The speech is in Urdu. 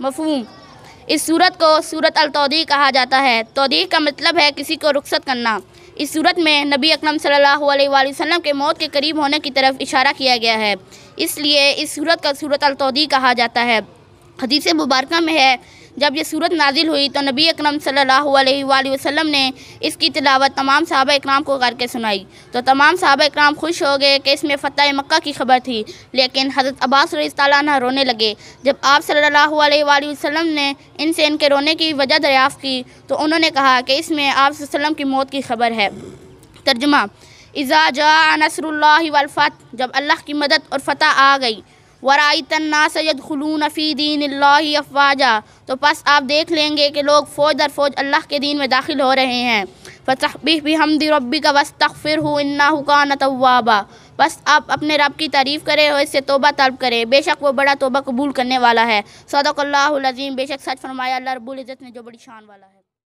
مفہوم اس صورت کو صورت التودی کہا جاتا ہے تودی کا مطلب ہے کسی کو رخصت کرنا اس صورت میں نبی اکرم صلی اللہ علیہ وآلہ وسلم کے موت کے قریب ہونے کی طرف اشارہ کیا گیا ہے اس لیے اس صورت کا صورت التودی کہا جاتا ہے حدیث مبارکہ میں ہے جب یہ صورت نازل ہوئی تو نبی اکرم صلی اللہ علیہ وآلہ وسلم نے اس کی تلاوت تمام صحابہ اکرام کو کر کے سنائی تو تمام صحابہ اکرام خوش ہو گئے کہ اس میں فتح مکہ کی خبر تھی لیکن حضرت عباس رضی اللہ نہ رونے لگے جب آپ صلی اللہ علیہ وآلہ وسلم نے ان سے ان کے رونے کی وجہ دریافت کی تو انہوں نے کہا کہ اس میں آپ علیہ وسلم کی موت کی خبر ہے ترجمہ اذا جاء نصر اللہ والفتح جب اللہ کی مدد اور فتح آ گئی ورائ الناس یدخلون خلون دین اللہ افواجہ تو پس آپ دیکھ لیں گے کہ لوگ فوج در فوج اللہ کے دین میں داخل ہو رہے ہیں بھی بحمد ربی کا وس تخفر ہوں ان توابا بس آپ اپنے رب کی تعریف کرے اور اس سے توبہ طلب کرے بے شک وہ بڑا توبہ قبول کرنے والا ہے صدق اللہ العظیم بے شک سچ فرمایا اللہ رب العزت نے جو بڑی شان والا ہے